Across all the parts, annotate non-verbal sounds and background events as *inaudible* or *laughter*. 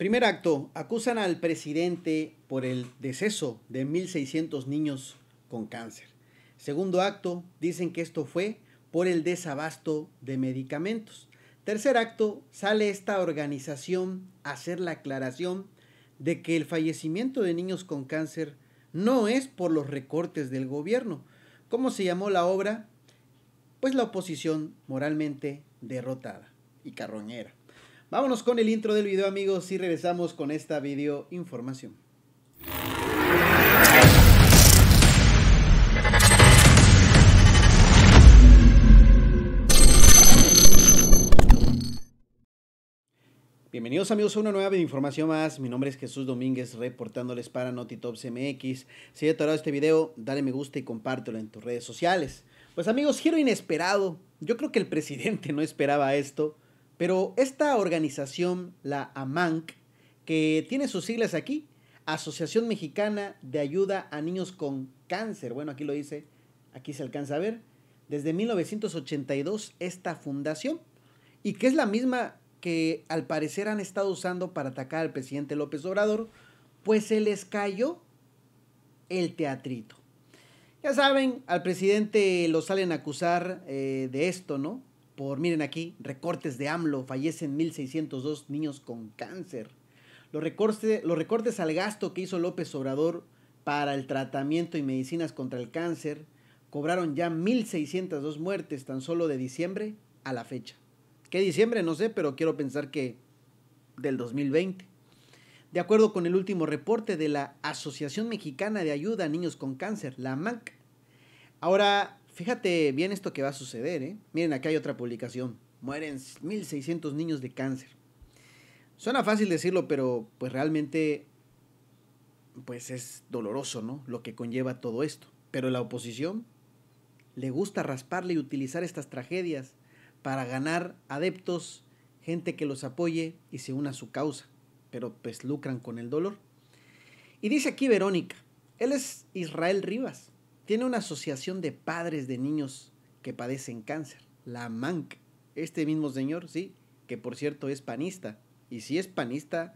Primer acto, acusan al presidente por el deceso de 1.600 niños con cáncer. Segundo acto, dicen que esto fue por el desabasto de medicamentos. Tercer acto, sale esta organización a hacer la aclaración de que el fallecimiento de niños con cáncer no es por los recortes del gobierno. ¿Cómo se llamó la obra? Pues la oposición moralmente derrotada y carroñera. Vámonos con el intro del video amigos y regresamos con esta video información. Bienvenidos amigos a una nueva información más. Mi nombre es Jesús Domínguez reportándoles para NotiTops MX. Si te ha gustado este video, dale me gusta y compártelo en tus redes sociales. Pues amigos, giro inesperado. Yo creo que el presidente *laughs* no esperaba esto. Pero esta organización, la AMANC, que tiene sus siglas aquí, Asociación Mexicana de Ayuda a Niños con Cáncer, bueno, aquí lo dice, aquí se alcanza a ver, desde 1982 esta fundación, y que es la misma que al parecer han estado usando para atacar al presidente López Obrador, pues se les cayó el teatrito. Ya saben, al presidente lo salen a acusar eh, de esto, ¿no? por, miren aquí, recortes de AMLO, fallecen 1.602 niños con cáncer. Los, recortes, los recortes al gasto que hizo López Obrador para el tratamiento y medicinas contra el cáncer cobraron ya 1.602 muertes tan solo de diciembre a la fecha. ¿Qué diciembre? No sé, pero quiero pensar que del 2020. De acuerdo con el último reporte de la Asociación Mexicana de Ayuda a Niños con Cáncer, la AMAC. Ahora, Fíjate bien esto que va a suceder, ¿eh? Miren, acá hay otra publicación. Mueren 1.600 niños de cáncer. Suena fácil decirlo, pero pues realmente pues es doloroso, ¿no? Lo que conlleva todo esto. Pero la oposición le gusta rasparle y utilizar estas tragedias para ganar adeptos, gente que los apoye y se una a su causa, pero pues lucran con el dolor. Y dice aquí Verónica, él es Israel Rivas, tiene una asociación de padres de niños que padecen cáncer, la MANC. Este mismo señor, sí, que por cierto es panista. Y si es panista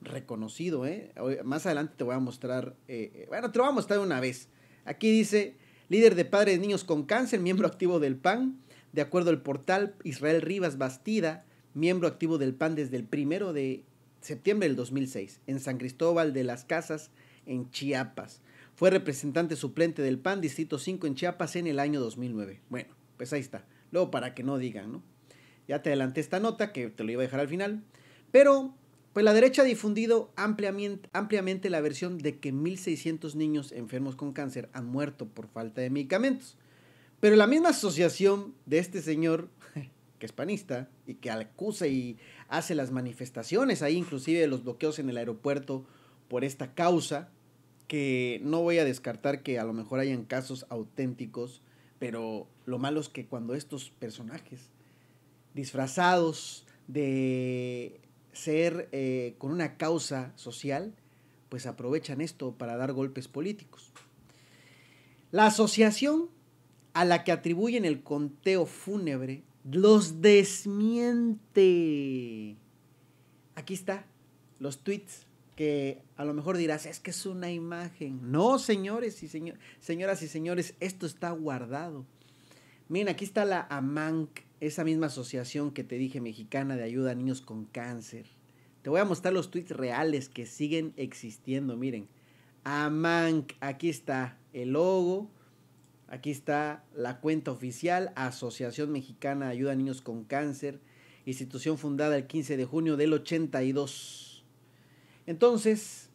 reconocido, ¿eh? Más adelante te voy a mostrar, eh, eh, bueno, te lo voy a mostrar una vez. Aquí dice, líder de padres de niños con cáncer, miembro activo del PAN. De acuerdo al portal Israel Rivas Bastida, miembro activo del PAN desde el primero de septiembre del 2006, en San Cristóbal de las Casas, en Chiapas. Fue representante suplente del PAN Distrito 5 en Chiapas en el año 2009. Bueno, pues ahí está. Luego para que no digan, ¿no? Ya te adelanté esta nota que te lo iba a dejar al final. Pero, pues la derecha ha difundido ampliamente, ampliamente la versión de que 1.600 niños enfermos con cáncer han muerto por falta de medicamentos. Pero la misma asociación de este señor, *laughs* que es panista, y que acusa y hace las manifestaciones ahí, inclusive de los bloqueos en el aeropuerto por esta causa, que no voy a descartar que a lo mejor hayan casos auténticos, pero lo malo es que cuando estos personajes disfrazados de ser eh, con una causa social, pues aprovechan esto para dar golpes políticos. La asociación a la que atribuyen el conteo fúnebre los desmiente. Aquí está, los tweets que a lo mejor dirás, es que es una imagen. No, señores y señoras y señores, esto está guardado. Miren, aquí está la AMANC, esa misma asociación que te dije mexicana de ayuda a niños con cáncer. Te voy a mostrar los tweets reales que siguen existiendo, miren. AMANC, aquí está el logo, aquí está la cuenta oficial, Asociación Mexicana de Ayuda a Niños con Cáncer, institución fundada el 15 de junio del 82. Entonces,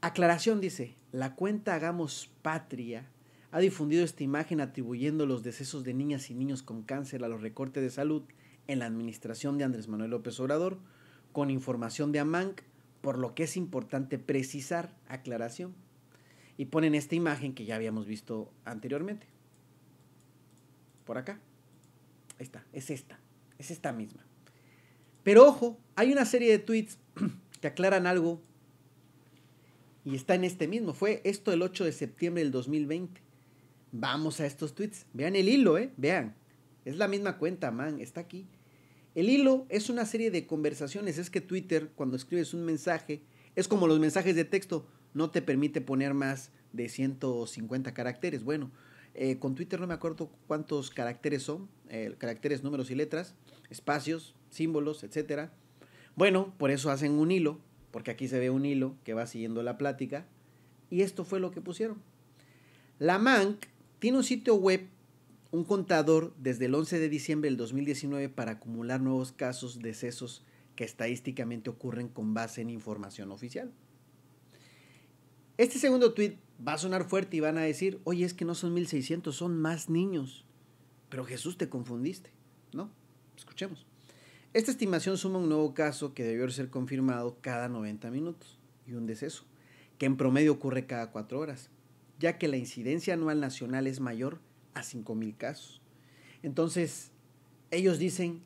aclaración dice, la cuenta Hagamos Patria ha difundido esta imagen atribuyendo los decesos de niñas y niños con cáncer a los recortes de salud en la administración de Andrés Manuel López Obrador, con información de AMANC, por lo que es importante precisar aclaración. Y ponen esta imagen que ya habíamos visto anteriormente. Por acá. Ahí es esta, es esta misma. Pero ojo, hay una serie de tweets ¿Te aclaran algo y está en este mismo. Fue esto el 8 de septiembre del 2020. Vamos a estos tweets. Vean el hilo, ¿eh? Vean. Es la misma cuenta, man. Está aquí. El hilo es una serie de conversaciones. Es que Twitter, cuando escribes un mensaje, es como los mensajes de texto. No te permite poner más de 150 caracteres. Bueno, eh, con Twitter no me acuerdo cuántos caracteres son. Eh, caracteres, números y letras. Espacios, símbolos, etcétera bueno, por eso hacen un hilo, porque aquí se ve un hilo que va siguiendo la plática. Y esto fue lo que pusieron. La MANC tiene un sitio web, un contador desde el 11 de diciembre del 2019 para acumular nuevos casos, de decesos que estadísticamente ocurren con base en información oficial. Este segundo tweet va a sonar fuerte y van a decir, oye, es que no son 1600, son más niños. Pero Jesús, te confundiste, ¿no? Escuchemos. Esta estimación suma un nuevo caso que debió ser confirmado cada 90 minutos y un deceso, que en promedio ocurre cada 4 horas, ya que la incidencia anual nacional es mayor a 5.000 casos. Entonces, ellos dicen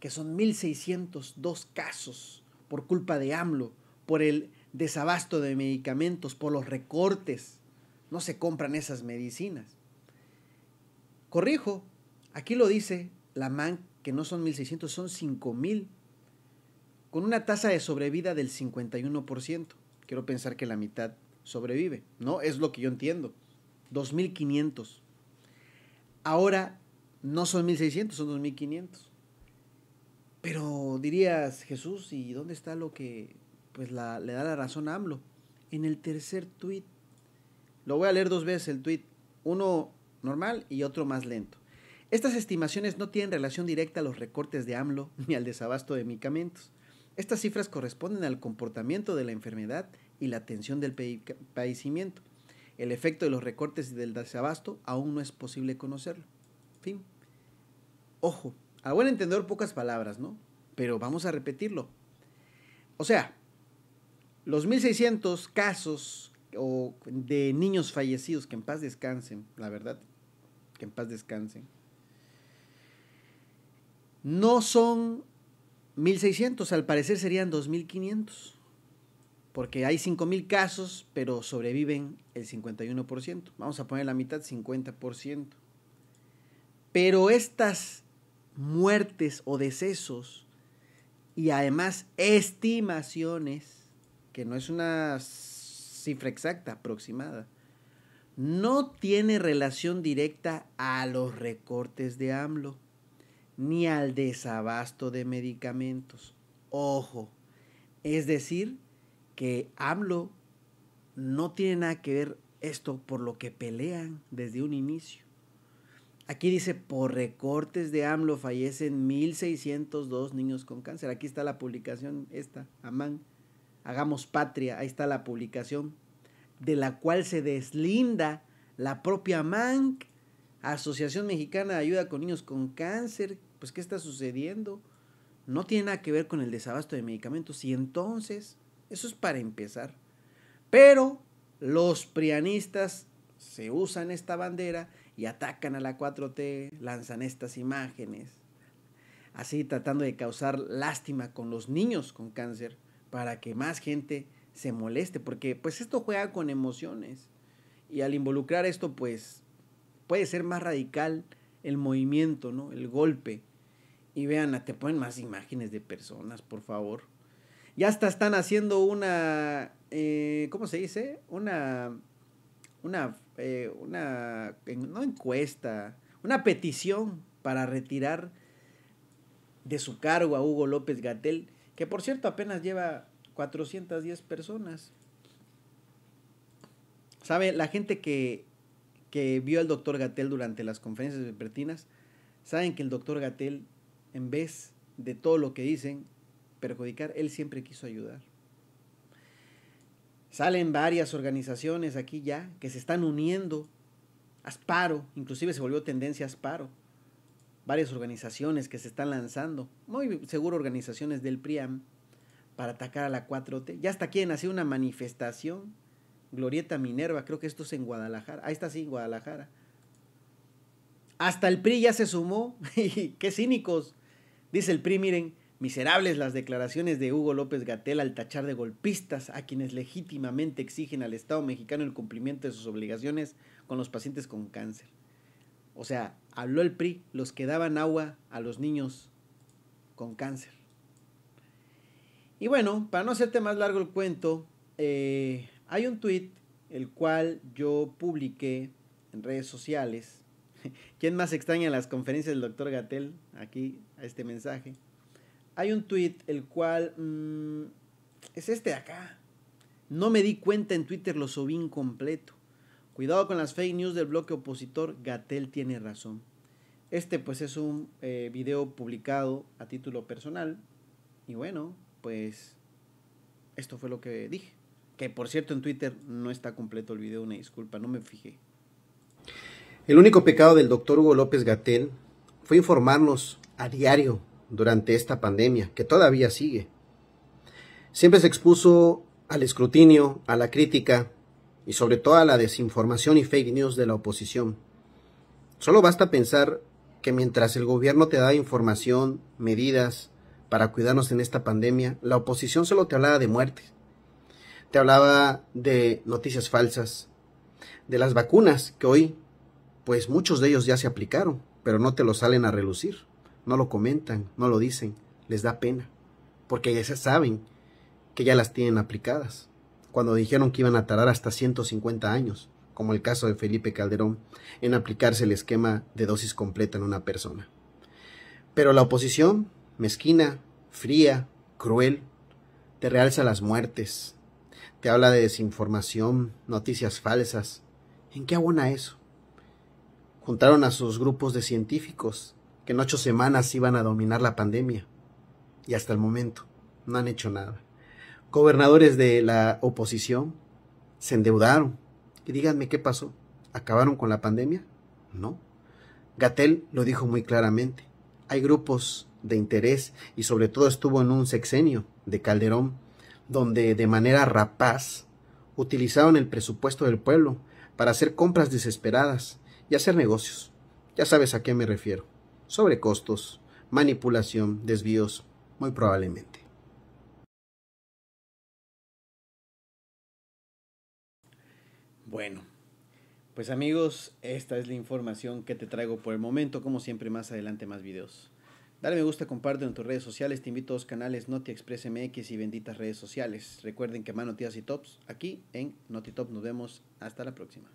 que son 1.602 casos por culpa de AMLO, por el desabasto de medicamentos, por los recortes. No se compran esas medicinas. Corrijo, aquí lo dice la, MANC, que no son 1.600, son 5.000, con una tasa de sobrevida del 51%. Quiero pensar que la mitad sobrevive, ¿no? Es lo que yo entiendo. 2.500. Ahora no son 1.600, son 2.500. Pero dirías, Jesús, ¿y dónde está lo que pues la, le da la razón a AMLO? En el tercer tuit. Lo voy a leer dos veces el tuit. Uno normal y otro más lento. Estas estimaciones no tienen relación directa a los recortes de AMLO ni al desabasto de medicamentos. Estas cifras corresponden al comportamiento de la enfermedad y la atención del padecimiento. El efecto de los recortes y del desabasto aún no es posible conocerlo. Fin. Ojo, a buen entender pocas palabras, ¿no? Pero vamos a repetirlo. O sea, los 1.600 casos de niños fallecidos, que en paz descansen, la verdad, que en paz descansen, no son 1.600, al parecer serían 2.500, porque hay 5.000 casos, pero sobreviven el 51%. Vamos a poner la mitad, 50%. Pero estas muertes o decesos y además estimaciones, que no es una cifra exacta, aproximada, no tiene relación directa a los recortes de AMLO ni al desabasto de medicamentos. Ojo, es decir, que AMLO no tiene nada que ver esto por lo que pelean desde un inicio. Aquí dice, por recortes de AMLO fallecen 1.602 niños con cáncer. Aquí está la publicación, esta, Amán. Hagamos patria, ahí está la publicación, de la cual se deslinda la propia Amán Asociación Mexicana de Ayuda con Niños con Cáncer, pues ¿qué está sucediendo? No tiene nada que ver con el desabasto de medicamentos. Y entonces, eso es para empezar. Pero los prianistas se usan esta bandera y atacan a la 4T, lanzan estas imágenes, así tratando de causar lástima con los niños con cáncer para que más gente se moleste, porque pues esto juega con emociones. Y al involucrar esto, pues puede ser más radical el movimiento, ¿no? El golpe. Y vean, te ponen más imágenes de personas, por favor. Ya hasta están haciendo una, eh, ¿cómo se dice? Una, una, eh, una, no encuesta, una petición para retirar de su cargo a Hugo López Gatel, que por cierto apenas lleva 410 personas. ¿Sabe? La gente que que vio al doctor Gatel durante las conferencias vespertinas, saben que el doctor Gatel, en vez de todo lo que dicen, perjudicar, él siempre quiso ayudar. Salen varias organizaciones aquí ya que se están uniendo. a Asparo, inclusive se volvió tendencia Asparo. Varias organizaciones que se están lanzando, muy seguro organizaciones del PRIAM, para atacar a la 4T. Ya hasta quieren hacer una manifestación Glorieta Minerva, creo que esto es en Guadalajara. Ahí está, sí, Guadalajara. Hasta el PRI ya se sumó. *laughs* ¡Qué cínicos! Dice el PRI, miren, miserables las declaraciones de Hugo López Gatel al tachar de golpistas a quienes legítimamente exigen al Estado mexicano el cumplimiento de sus obligaciones con los pacientes con cáncer. O sea, habló el PRI, los que daban agua a los niños con cáncer. Y bueno, para no hacerte más largo el cuento, eh, hay un tweet el cual yo publiqué en redes sociales. *laughs* ¿Quién más extraña las conferencias del doctor Gatel? Aquí, a este mensaje. Hay un tweet el cual mm, es este de acá. No me di cuenta en Twitter, lo subí incompleto. Cuidado con las fake news del bloque opositor, Gatel tiene razón. Este pues es un eh, video publicado a título personal. Y bueno, pues esto fue lo que dije. Que por cierto en Twitter no está completo el video, una disculpa, no me fijé. El único pecado del doctor Hugo López Gatel fue informarnos a diario durante esta pandemia, que todavía sigue. Siempre se expuso al escrutinio, a la crítica y sobre todo a la desinformación y fake news de la oposición. Solo basta pensar que mientras el gobierno te da información, medidas para cuidarnos en esta pandemia, la oposición solo te hablaba de muertes te hablaba de noticias falsas, de las vacunas que hoy, pues muchos de ellos ya se aplicaron, pero no te lo salen a relucir, no lo comentan, no lo dicen, les da pena, porque ya se saben que ya las tienen aplicadas, cuando dijeron que iban a tardar hasta 150 años, como el caso de Felipe Calderón, en aplicarse el esquema de dosis completa en una persona. Pero la oposición, mezquina, fría, cruel, te realza las muertes, te habla de desinformación, noticias falsas. ¿En qué abona eso? Juntaron a sus grupos de científicos que en ocho semanas iban a dominar la pandemia. Y hasta el momento no han hecho nada. Gobernadores de la oposición se endeudaron. Y díganme qué pasó. ¿Acabaron con la pandemia? No. Gatel lo dijo muy claramente. Hay grupos de interés y sobre todo estuvo en un sexenio de Calderón donde de manera rapaz utilizaron el presupuesto del pueblo para hacer compras desesperadas y hacer negocios. Ya sabes a qué me refiero. sobre costos, manipulación, desvíos, muy probablemente. Bueno, pues amigos, esta es la información que te traigo por el momento, como siempre más adelante más videos. Dale me gusta, comparte en tus redes sociales. Te invito a los canales Noti Express MX y Benditas Redes Sociales. Recuerden que Mano noticias y tops aquí en Noti Top. Nos vemos. Hasta la próxima.